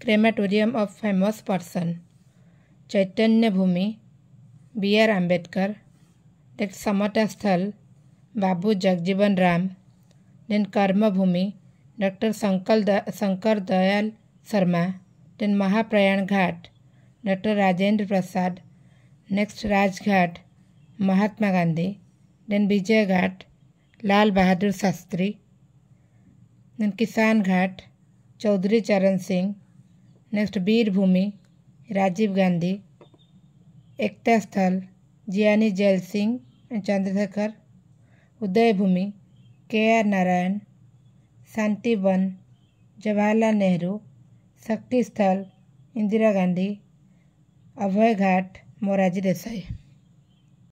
crematorium of famous person Chaitanya Bhumi B R Ambedkar then Samta Sthal Babu Jagjivan Ram then Karmabhumi doctor Shankar Shankar Dayal Sharma then Mahaprayan Ghat doctor Rajendra Prasad next Rajghat Mahatma Gandhi then Vijay Ghat Lal Bahadur Shastri then Kisan Ghat Chaudhary Charan Singh next Veerbhumi Rajiv Gandhi Ekta Sthal Giani Zail Singh Chandrashekhar Udaybhumi K R Narayan Shantivan Jawaharlal Nehru Shakti Sthal Indira Gandhi Abhay Ghat Morarji Desai